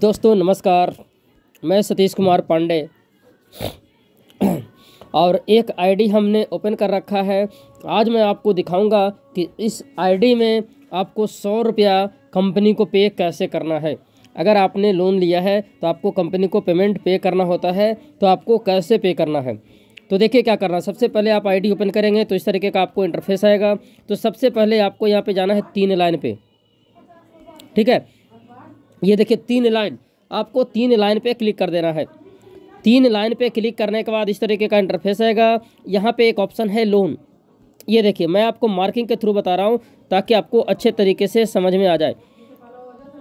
दोस्तों नमस्कार मैं सतीश कुमार पांडे और एक आईडी हमने ओपन कर रखा है आज मैं आपको दिखाऊंगा कि इस आईडी में आपको सौ रुपया कंपनी को पे कैसे करना है अगर आपने लोन लिया है तो आपको कंपनी को पेमेंट पे करना होता है तो आपको कैसे पे करना है तो देखिए क्या करना सबसे पहले आप आईडी ओपन करेंगे तो इस तरीके का आपको इंटरफेस आएगा तो सबसे पहले आपको यहाँ पर जाना है तीन लाइन पर ठीक है ये देखिए तीन लाइन आपको तीन लाइन पे क्लिक कर देना है तीन लाइन पे क्लिक करने के बाद इस तरीके का इंटरफेस आएगा यहाँ पे एक ऑप्शन है लोन ये देखिए मैं आपको मार्किंग के थ्रू बता रहा हूँ ताकि आपको अच्छे तरीके से समझ में आ जाए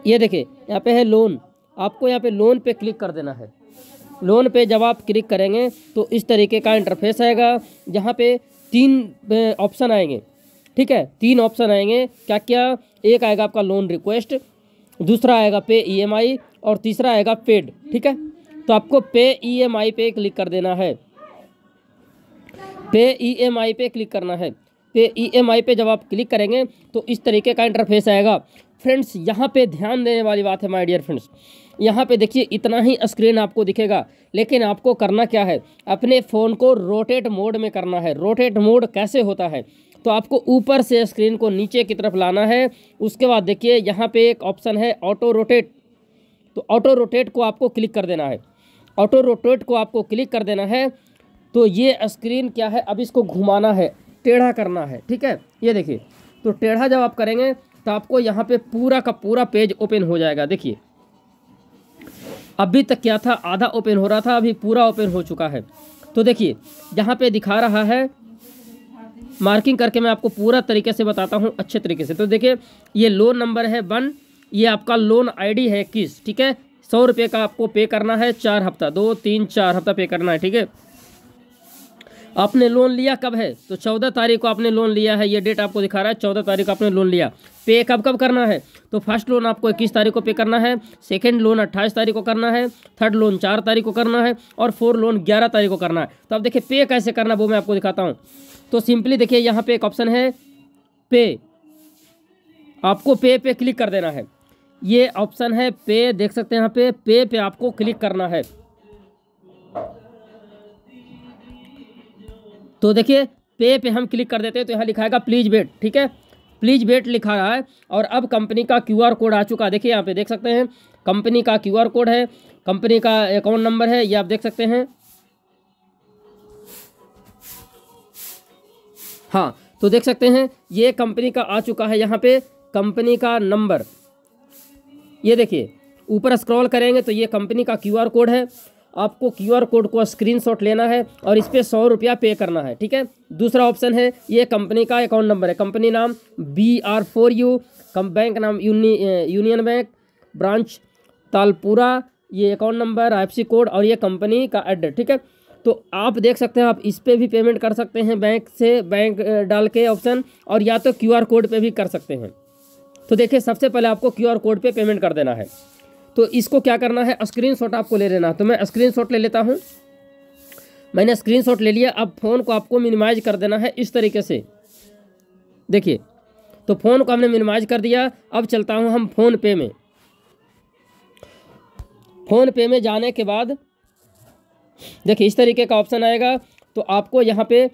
ये देखिए यहाँ पे है लोन आपको यहाँ पे लोन पे क्लिक कर देना है लोन पे जब आप क्लिक करेंगे तो इस तरीके का इंटरफेस आएगा जहाँ पे तीन ऑप्शन आएंगे ठीक है तीन ऑप्शन आएंगे क्या क्या एक आएगा आपका लोन रिक्वेस्ट दूसरा आएगा पे ईएमआई e और तीसरा आएगा पेड ठीक है तो आपको पे ईएमआई e पे क्लिक कर देना है पे ईएमआई e पे क्लिक करना है पे ईएमआई पे जब आप क्लिक करेंगे तो इस तरीके का इंटरफेस आएगा फ्रेंड्स यहाँ पे ध्यान देने वाली बात है माय डियर फ्रेंड्स यहाँ पे देखिए इतना ही स्क्रीन आपको दिखेगा लेकिन आपको करना क्या है अपने फ़ोन को रोटेट मोड में करना है रोटेट मोड कैसे होता है तो आपको ऊपर से स्क्रीन को नीचे की तरफ लाना है उसके बाद देखिए यहाँ पे एक ऑप्शन है ऑटो रोटेट तो ऑटो रोटेट को आपको क्लिक कर देना है ऑटो रोटेट को आपको क्लिक कर देना है तो ये स्क्रीन क्या है अब इसको घुमाना है टेढ़ा करना है ठीक है ये देखिए तो टेढ़ा जब आप करेंगे तो आपको यहाँ पर पूरा का पूरा पेज ओपन हो जाएगा देखिए अभी तक क्या था आधा ओपन हो रहा था अभी पूरा ओपन हो चुका है तो देखिए यहाँ पे दिखा रहा है मार्किंग करके मैं आपको पूरा तरीके से बताता हूँ अच्छे तरीके से तो देखिए ये लोन नंबर है वन ये आपका लोन आईडी है इक्कीस ठीक है सौ रुपये का आपको पे करना है चार हफ्ता दो तीन चार हफ्ता पे करना है ठीक है आपने लोन लिया कब है तो चौदह तारीख को आपने लोन लिया है ये डेट आपको दिखा रहा है चौदह तारीख को आपने लोन लिया पे कब कब करना है तो फर्स्ट लोन आपको इक्कीस तारीख को पे करना है सेकंड लोन अट्ठाईस तारीख को करना है थर्ड लोन चार तारीख को करना है और फोर्थ लोन ग्यारह तारीख को करना है तो आप देखिए पे कैसे करना वो मैं आपको दिखाता हूँ तो सिंपली देखिए यहाँ पे एक ऑप्शन है पे आपको पे पे क्लिक कर देना है ये ऑप्शन है पे देख सकते हैं यहाँ पे पे पे आपको क्लिक करना है तो देखिए पे पे हम क्लिक कर देते हैं तो यहाँ लिखाएगा प्लीज वेट ठीक है प्लीज वेट लिखा रहा है और अब कंपनी का क्यूआर कोड आ चुका है देखिए यहाँ पे देख सकते हैं कंपनी का क्यूआर कोड है कंपनी का अकाउंट नंबर है ये आप देख सकते हैं हाँ तो देख सकते हैं ये कंपनी का आ चुका है यहाँ पे कंपनी का नंबर ये देखिए ऊपर स्क्रॉल करेंगे तो ये कंपनी का क्यूआर कोड है आपको क्यूआर कोड को स्क्रीनशॉट लेना है और इस पर सौ रुपया पे करना है ठीक है दूसरा ऑप्शन है ये कंपनी का अकाउंट नंबर है कंपनी नाम B R four U com bank नाम uni union bank branch Talpura ये अकाउंट नंबर आई कोड और ये कंपनी का एड्रेस ठीक है तो आप देख सकते हैं आप इस पर भी पेमेंट कर सकते हैं बैंक से बैंक डाल के ऑप्शन और या तो क्यूआर कोड पे भी कर सकते हैं तो देखिए सबसे पहले आपको क्यूआर कोड पे पेमेंट कर देना है तो इसको क्या करना है स्क्रीनशॉट आपको ले लेना है तो मैं स्क्रीनशॉट ले लेता हूँ मैंने स्क्रीनशॉट ले लिया अब फ़ोन को आपको मिनिमाइज कर देना है इस तरीके से देखिए तो फ़ोन को हमने मिनिमाइज कर दिया अब चलता हूँ हम फ़ोन पे में फ़ोन पे में जाने के बाद देखिए इस तरीके का ऑप्शन आएगा तो आपको यहाँ पे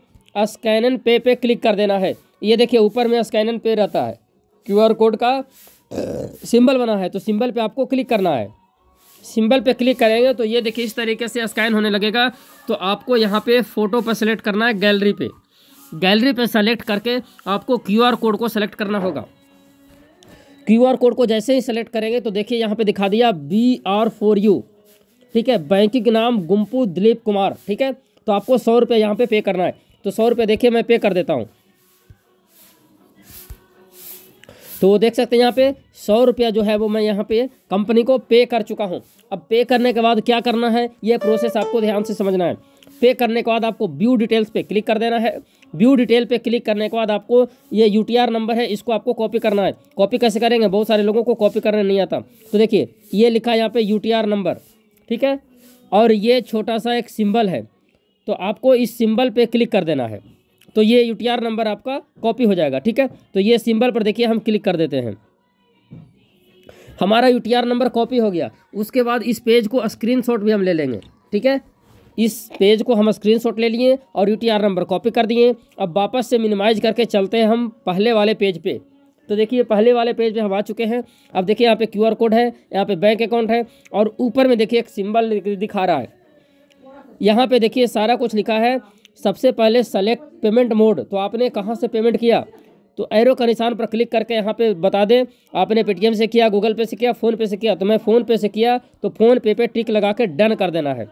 स्कैनन पे पे क्लिक कर देना है ये देखिए ऊपर में स्कैनन पे रहता है क्यूआर कोड का सिंबल बना है तो सिंबल पे आपको क्लिक करना है सिंबल पे क्लिक करेंगे तो ये देखिए इस तरीके से स्कैन होने लगेगा तो आपको यहाँ पे फ़ोटो पर सेलेक्ट करना है गैलरी पे गैलरी पे सेलेक्ट करके आपको क्यूआर कोड को सेलेक्ट करना होगा क्यूआर कोड को जैसे ही सेलेक्ट करेंगे तो देखिए यहाँ पे दिखा दिया बी आर फोर यू ठीक है बैंक के नाम गुम्पू दिलीप कुमार ठीक है तो आपको सौ रुपये यहाँ पे पे करना है तो सौ रुपये देखिए मैं पे कर देता हूँ तो वो देख सकते हैं यहाँ पे सौ रुपया जो है वो मैं यहाँ पे कंपनी को पे कर चुका हूँ अब पे करने के बाद क्या करना है ये प्रोसेस आपको ध्यान से समझना है पे करने के बाद आपको व्यू डिटेल्स पे क्लिक कर देना है व्यू डिटेल पे क्लिक करने के बाद आपको ये यू नंबर है इसको आपको कॉपी करना है कॉपी कैसे करेंगे बहुत सारे लोगों को कॉपी करने नहीं आता तो देखिए ये लिखा है यहाँ पे यू नंबर ठीक है और ये छोटा सा एक सिंबल है तो आपको इस सिंबल पे क्लिक कर देना है तो ये यू नंबर आपका कॉपी हो जाएगा ठीक है तो ये सिंबल पर देखिए हम क्लिक कर देते हैं हमारा यू नंबर कॉपी हो गया उसके बाद इस पेज को स्क्रीनशॉट भी हम ले लेंगे ठीक है इस पेज को हम स्क्रीनशॉट ले लिए और यू नंबर कॉपी कर दिए अब वापस से मिनिमाइज करके चलते हैं हम पहले वाले पेज पे तो देखिए पहले वाले पेज पे हम आ चुके हैं अब देखिए यहाँ पे क्यूआर कोड है यहाँ पे बैंक अकाउंट है और ऊपर में देखिए एक सिंबल दिखा रहा है यहाँ पे देखिए सारा कुछ लिखा है सबसे पहले सेलेक्ट पेमेंट मोड तो आपने कहाँ से पेमेंट किया तो एरो का निशान पर क्लिक करके यहाँ पे बता दें आपने पेटीएम से किया गूगल पे से किया फ़ोन पे से किया तो मैं फ़ोन पे से किया तो फ़ोन पे पे टिक लगा के डन कर देना है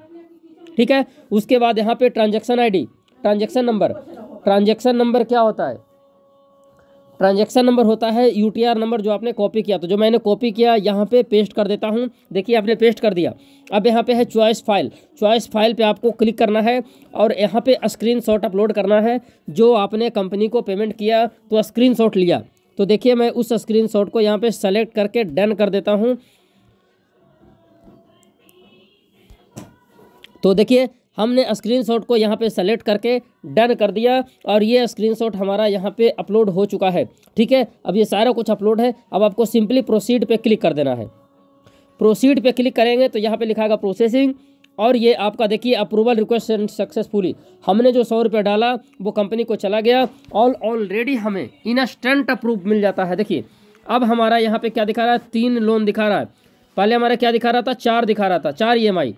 ठीक है उसके बाद यहाँ पे transaction ID transaction number transaction number क्या होता है ट्रांजेक्शन नंबर होता है यू नंबर जो आपने कॉपी किया तो जो मैंने कॉपी किया यहाँ पे पेस्ट कर देता हूँ देखिए आपने पेस्ट कर दिया अब यहाँ पे है चॉइस फाइल चॉइस फाइल पे आपको क्लिक करना है और यहाँ पे स्क्रीनशॉट अपलोड करना है जो आपने कंपनी को पेमेंट किया तो शॉट लिया तो देखिए मैं उस शॉट को यहाँ पर सेलेक्ट करके डन कर देता हूँ तो देखिए हमने स्क्रीनशॉट को यहाँ पे सेलेक्ट करके डन कर दिया और ये स्क्रीनशॉट हमारा यहाँ पे अपलोड हो चुका है ठीक है अब ये सारा कुछ अपलोड है अब आपको सिंपली प्रोसीड पे क्लिक कर देना है प्रोसीड पे क्लिक करेंगे तो यहाँ पे लिखा प्रोसेसिंग और ये आपका देखिए अप्रूवल रिक्वेस्ट एंड सक्सेसफुली हमने जो सौ रुपये डाला वो कंपनी को चला गया और ऑलरेडी हमें इंस्टेंट अप्रूव मिल जाता है देखिए अब हमारा यहाँ पर क्या दिखा रहा है तीन लोन दिखा रहा है पहले हमारा क्या दिखा रहा था चार दिखा रहा था चार ई e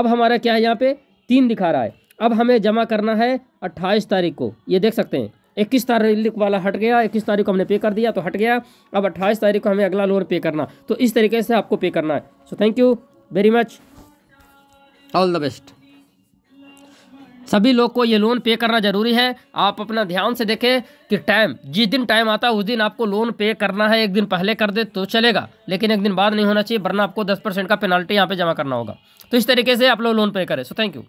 अब हमारा क्या है यहाँ पर तीन दिखा रहा है अब हमें जमा करना है अट्ठाईस तारीख को ये देख सकते हैं इक्कीस तारीख वाला हट गया इक्कीस तारीख को हमने पे कर दिया तो हट गया अब अट्ठाईस तारीख को हमें अगला लोन पे करना तो इस तरीके से आपको पे करना है so thank you very much all the best सभी लोग को ये लोन पे करना ज़रूरी है आप अपना ध्यान से देखें कि टाइम जिस दिन टाइम आता है उस दिन आपको लोन पे करना है एक दिन पहले कर दे तो चलेगा लेकिन एक दिन बाद नहीं होना चाहिए वरना आपको दस परसेंट का पेनल्टी यहाँ पे जमा करना होगा तो इस तरीके से आप लोग लोन पे करें सो थैंक यू